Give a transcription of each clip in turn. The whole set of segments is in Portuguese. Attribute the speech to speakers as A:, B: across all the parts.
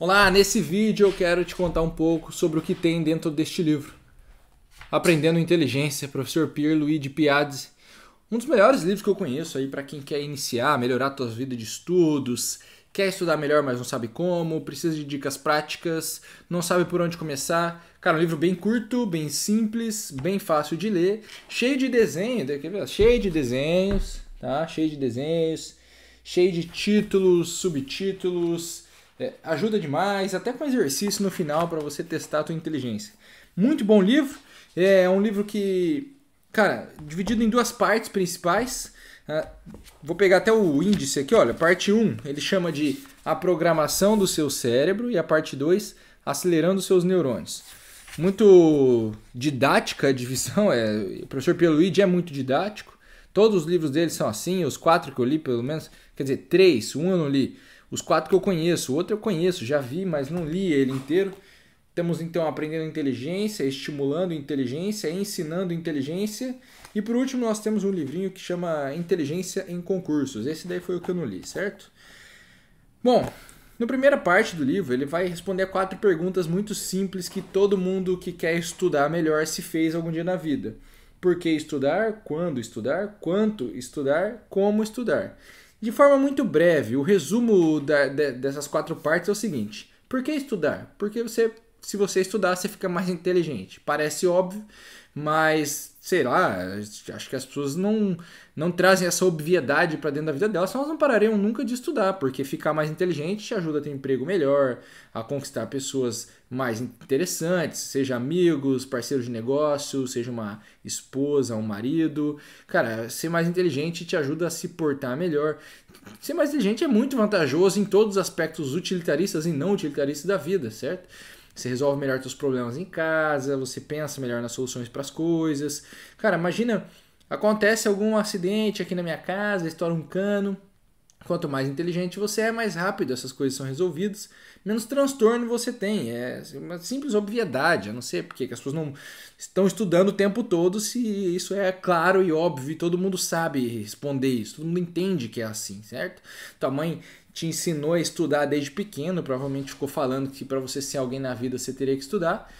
A: Olá, nesse vídeo eu quero te contar um pouco sobre o que tem dentro deste livro. Aprendendo Inteligência, professor Pierluigi Piazzi. Um dos melhores livros que eu conheço aí para quem quer iniciar, melhorar tua vida de estudos, quer estudar melhor, mas não sabe como, precisa de dicas práticas, não sabe por onde começar. Cara, um livro bem curto, bem simples, bem fácil de ler, cheio de ver, cheio de desenhos, tá? Cheio de desenhos, cheio de títulos, subtítulos, é, ajuda demais, até com exercício no final para você testar a tua inteligência. Muito bom livro. É, é um livro que, cara, dividido em duas partes principais. Ah, vou pegar até o índice aqui, olha. Parte 1, ele chama de a programação do seu cérebro e a parte 2, acelerando seus neurônios. Muito didática a divisão, é, o professor Pierluigi é muito didático. Todos os livros dele são assim, os quatro que eu li, pelo menos, quer dizer, três, um eu não li, os quatro que eu conheço, o outro eu conheço, já vi, mas não li ele inteiro. Estamos então aprendendo inteligência, estimulando inteligência, ensinando inteligência. E por último, nós temos um livrinho que chama Inteligência em Concursos. Esse daí foi o que eu não li, certo? Bom, na primeira parte do livro, ele vai responder a quatro perguntas muito simples que todo mundo que quer estudar melhor se fez algum dia na vida. Por que estudar? Quando estudar? Quanto estudar? Como estudar? De forma muito breve, o resumo da, de, dessas quatro partes é o seguinte: por que estudar? Porque você se você estudar, você fica mais inteligente. Parece óbvio, mas sei lá, acho que as pessoas não, não trazem essa obviedade para dentro da vida delas, senão elas não parariam nunca de estudar, porque ficar mais inteligente te ajuda a ter um emprego melhor, a conquistar pessoas mais interessantes, seja amigos, parceiros de negócio, seja uma esposa, um marido. Cara, ser mais inteligente te ajuda a se portar melhor. Ser mais inteligente é muito vantajoso em todos os aspectos utilitaristas e não utilitaristas da vida, certo? Você resolve melhor seus problemas em casa, você pensa melhor nas soluções para as coisas. Cara, imagina, acontece algum acidente aqui na minha casa, estoura um cano, Quanto mais inteligente você é, mais rápido essas coisas são resolvidas, menos transtorno você tem. É uma simples obviedade. Eu não sei porque que as pessoas não estão estudando o tempo todo se isso é claro e óbvio e todo mundo sabe responder isso, todo mundo entende que é assim, certo? Tua mãe te ensinou a estudar desde pequeno, provavelmente ficou falando que para você ser alguém na vida você teria que estudar.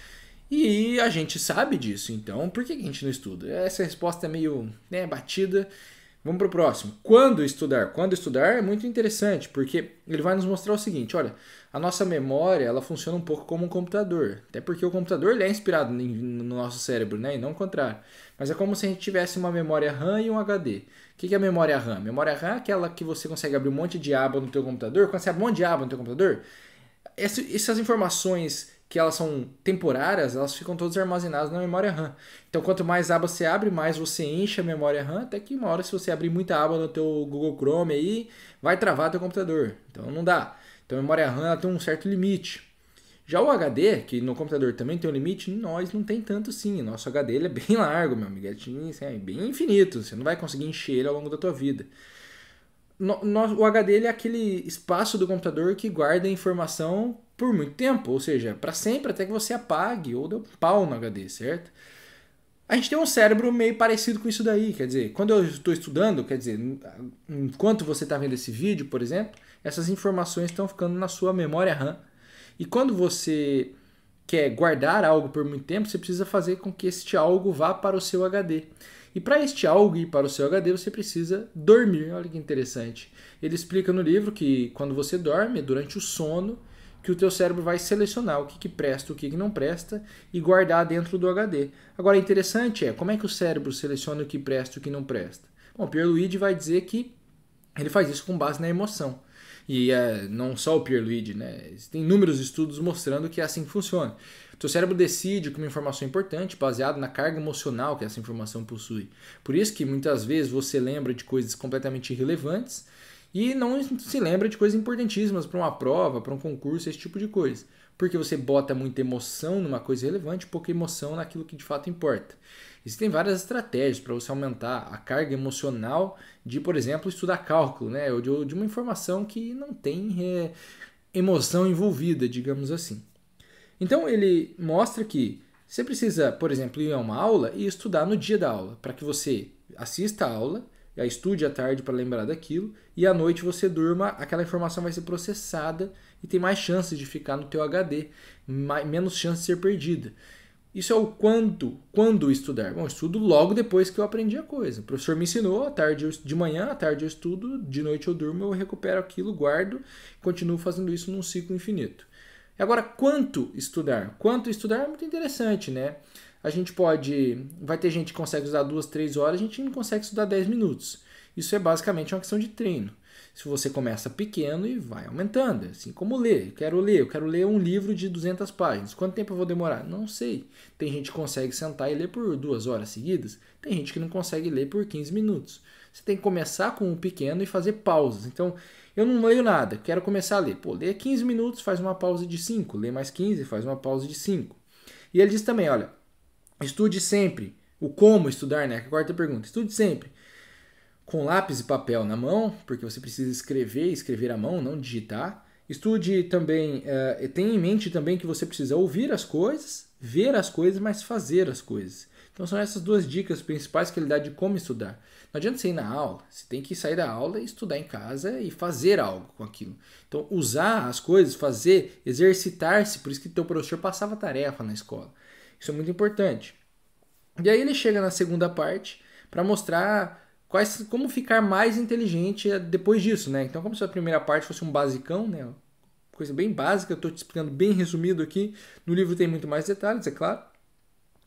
A: E a gente sabe disso, então por que a gente não estuda? Essa resposta é meio né, batida Vamos para o próximo. Quando estudar? Quando estudar é muito interessante, porque ele vai nos mostrar o seguinte: olha, a nossa memória ela funciona um pouco como um computador. Até porque o computador ele é inspirado no nosso cérebro, né? E não o contrário. Mas é como se a gente tivesse uma memória RAM e um HD. O que é memória RAM? Memória RAM é aquela que você consegue abrir um monte de aba no teu computador. Quando você abre um monte de aba no teu computador, essas informações que elas são temporárias, elas ficam todas armazenadas na memória RAM. Então, quanto mais aba você abre, mais você enche a memória RAM, até que uma hora, se você abrir muita aba no teu Google Chrome aí, vai travar teu computador. Então, não dá. Então, a memória RAM tem um certo limite. Já o HD, que no computador também tem um limite, nós não tem tanto sim. Nosso HD ele é bem largo, meu amigo. É, assim, é bem infinito. Você não vai conseguir encher ele ao longo da tua vida no, no, o HD ele é aquele espaço do computador que guarda informação por muito tempo, ou seja, para sempre, até que você apague ou dê um pau no HD, certo? A gente tem um cérebro meio parecido com isso daí, quer dizer, quando eu estou estudando, quer dizer, enquanto você está vendo esse vídeo, por exemplo, essas informações estão ficando na sua memória RAM. E quando você quer guardar algo por muito tempo, você precisa fazer com que este algo vá para o seu HD. E para este algo ir para o seu HD, você precisa dormir. Olha que interessante. Ele explica no livro que quando você dorme, é durante o sono, que o teu cérebro vai selecionar o que, que presta, o que, que não presta e guardar dentro do HD. Agora, interessante é como é que o cérebro seleciona o que presta e o que não presta. Bom, Pierre Luigi vai dizer que ele faz isso com base na emoção. E é, não só o Pierluigi, né? Tem inúmeros estudos mostrando que é assim funciona. O seu cérebro decide que uma informação é importante baseado na carga emocional que essa informação possui. Por isso que muitas vezes você lembra de coisas completamente irrelevantes e não se lembra de coisas importantíssimas para uma prova, para um concurso, esse tipo de coisa. Porque você bota muita emoção numa coisa relevante, pouca emoção naquilo que de fato importa. Existem várias estratégias para você aumentar a carga emocional de, por exemplo, estudar cálculo, né? ou de, de uma informação que não tem é, emoção envolvida, digamos assim. Então ele mostra que você precisa, por exemplo, ir a uma aula e estudar no dia da aula, para que você assista a aula, estude à tarde para lembrar daquilo, e à noite você durma, aquela informação vai ser processada e tem mais chances de ficar no teu HD, mais, menos chance de ser perdida. Isso é o quando, quando estudar. Bom, eu estudo logo depois que eu aprendi a coisa. O professor me ensinou, à tarde eu, de manhã, à tarde eu estudo, de noite eu durmo, eu recupero aquilo, guardo, continuo fazendo isso num ciclo infinito. Agora, quanto estudar? Quanto estudar é muito interessante, né? A gente pode. Vai ter gente que consegue estudar duas, três horas, a gente não consegue estudar dez minutos. Isso é basicamente uma questão de treino se você começa pequeno e vai aumentando. É assim como ler, eu quero ler, eu quero ler um livro de 200 páginas. Quanto tempo eu vou demorar? Não sei. Tem gente que consegue sentar e ler por duas horas seguidas, tem gente que não consegue ler por 15 minutos. Você tem que começar com o um pequeno e fazer pausas. Então, eu não leio nada, quero começar a ler. Pô, lê 15 minutos, faz uma pausa de 5, lê mais 15, faz uma pausa de 5. E ele diz também, olha, estude sempre o como estudar, né? É a quarta pergunta, estude sempre com lápis e papel na mão, porque você precisa escrever, escrever à mão, não digitar. Estude também, uh, tenha em mente também que você precisa ouvir as coisas, ver as coisas, mas fazer as coisas. Então são essas duas dicas principais que ele dá de como estudar. Não adianta você ir na aula, você tem que sair da aula e estudar em casa e fazer algo com aquilo. Então usar as coisas, fazer, exercitar-se, por isso que teu professor passava tarefa na escola. Isso é muito importante. E aí ele chega na segunda parte para mostrar quais, como ficar mais inteligente eh, depois disso, né? Então, como se a primeira parte fosse um basicão, né? Coisa bem básica, eu estou te explicando bem resumido aqui. No livro tem muito mais detalhes, é claro.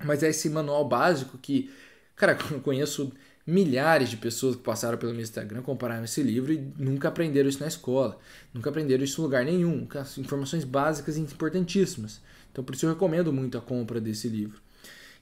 A: Mas é esse manual básico que, cara, eu conheço milhares de pessoas que passaram pelo meu Instagram, compararam esse livro e nunca aprenderam isso na escola, nunca aprenderam isso em lugar nenhum, informações básicas e importantíssimas. Então por isso eu recomendo muito a compra desse livro.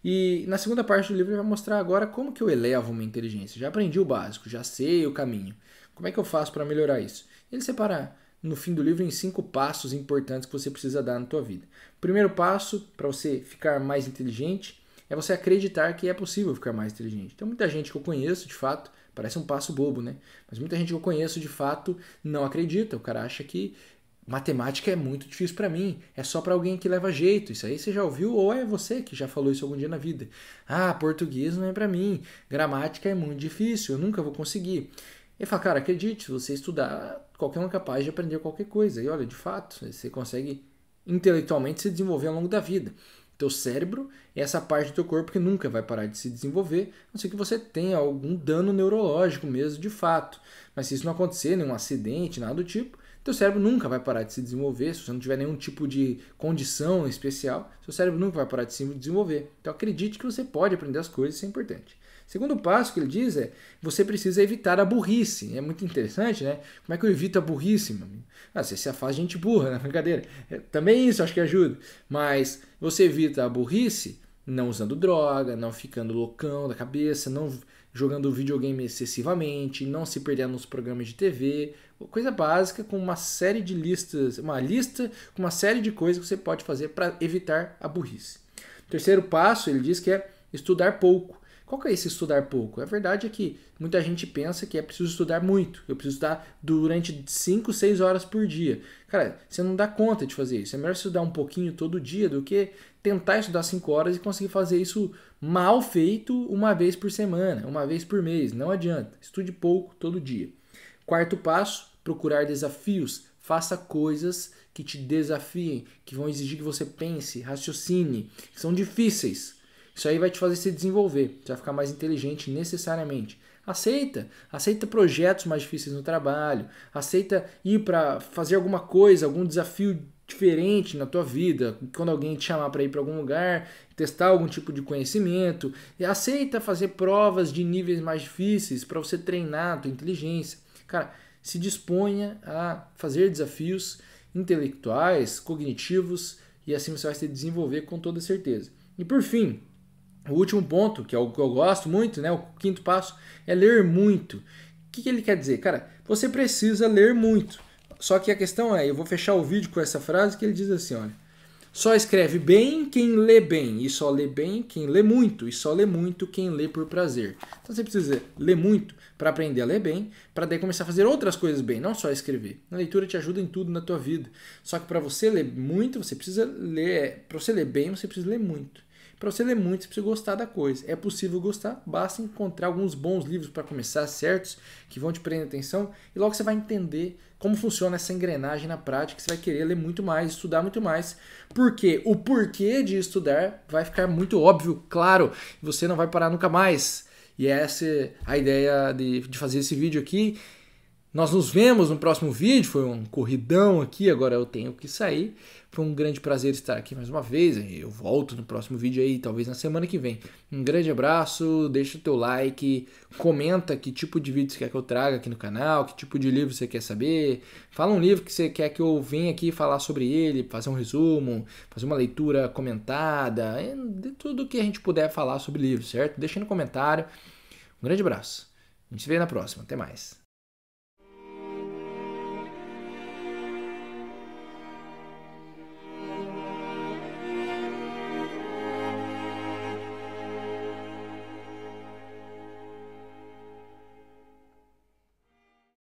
A: E na segunda parte do livro ele vai mostrar agora como que eu elevo uma inteligência. Já aprendi o básico, já sei o caminho. Como é que eu faço para melhorar isso? Ele separa no fim do livro em cinco passos importantes que você precisa dar na tua vida. Primeiro passo para você ficar mais inteligente é você acreditar que é possível ficar mais inteligente. Então muita gente que eu conheço, de fato, parece um passo bobo, né? Mas muita gente que eu conheço, de fato, não acredita. O cara acha que Matemática é muito difícil para mim, é só para alguém que leva jeito. Isso aí você já ouviu ou é você que já falou isso algum dia na vida. Ah, português não é para mim, gramática é muito difícil, eu nunca vou conseguir. E fala, cara, acredite, se você estudar, qualquer um é capaz de aprender qualquer coisa. E olha, de fato, você consegue intelectualmente se desenvolver ao longo da vida. Teu cérebro é essa parte do teu corpo que nunca vai parar de se desenvolver, a não ser que você tenha algum dano neurológico mesmo, de fato. Mas se isso não acontecer, nenhum acidente, nada do tipo, teu cérebro nunca vai parar de se desenvolver se você não tiver nenhum tipo de condição especial. Seu cérebro nunca vai parar de se desenvolver. Então acredite que você pode aprender as coisas, isso é importante. Segundo passo que ele diz é você precisa evitar a burrice. É muito interessante, né? Como é que eu evito a burrice, meu amigo? Ah, você se afasta de gente burra, né? Brincadeira. É, também é isso acho que ajuda. Mas você evita a burrice não usando droga, não ficando loucão da cabeça, não jogando videogame excessivamente, não se perder nos programas de TV, coisa básica com uma série de listas, uma lista com uma série de coisas que você pode fazer para evitar a burrice. O terceiro passo, ele diz que é estudar pouco. Qual que é esse estudar pouco? A verdade é que muita gente pensa que é preciso estudar muito. Eu preciso estudar durante 5, 6 horas por dia. Cara, você não dá conta de fazer isso. É melhor estudar um pouquinho todo dia do que tentar estudar 5 horas e conseguir fazer isso mal feito uma vez por semana, uma vez por mês. Não adianta. Estude pouco todo dia. Quarto passo, procurar desafios. Faça coisas que te desafiem, que vão exigir que você pense, raciocine, que são difíceis isso aí vai te fazer se desenvolver, você vai ficar mais inteligente necessariamente. Aceita, aceita projetos mais difíceis no trabalho, aceita ir para fazer alguma coisa, algum desafio diferente na tua vida, quando alguém te chamar para ir para algum lugar, testar algum tipo de conhecimento, aceita fazer provas de níveis mais difíceis para você treinar a tua inteligência. Cara, se disponha a fazer desafios intelectuais, cognitivos e assim você vai se desenvolver com toda certeza. E por fim, o último ponto, que é o que eu gosto muito, né? O quinto passo é ler muito. O que, ele quer dizer? Cara, você precisa ler muito. Só que a questão é, eu vou fechar o vídeo com essa frase que ele diz assim, olha. Só escreve bem quem lê bem, e só lê bem quem lê muito, e só lê muito quem lê por prazer. Então você precisa ler muito para aprender a ler bem, para daí começar a fazer outras coisas bem, não só escrever. A leitura te ajuda em tudo na tua vida. Só que para você ler muito, você precisa ler, para você ler bem, você precisa ler muito. Para você ler muito, você precisa gostar da coisa. É possível gostar, basta encontrar alguns bons livros para começar, certos, que vão te prender atenção, e logo você vai entender como funciona essa engrenagem na prática, você vai querer ler muito mais, estudar muito mais, porque o porquê de estudar vai ficar muito óbvio, claro, você não vai parar nunca mais. E essa é a ideia de, de fazer esse vídeo aqui. Nós nos vemos no próximo vídeo. Foi um corridão aqui, agora eu tenho que sair. Foi um grande prazer estar aqui mais uma vez. Eu volto no próximo vídeo aí, talvez na semana que vem. Um grande abraço, deixa o teu like, comenta que tipo de vídeo você quer que eu traga aqui no canal, que tipo de livro você quer saber. Fala um livro que você quer que eu venha aqui falar sobre ele, fazer um resumo, fazer uma leitura comentada, tudo que a gente puder falar sobre livro, certo? Deixa no comentário. Um grande abraço. A gente se vê na próxima. Até mais.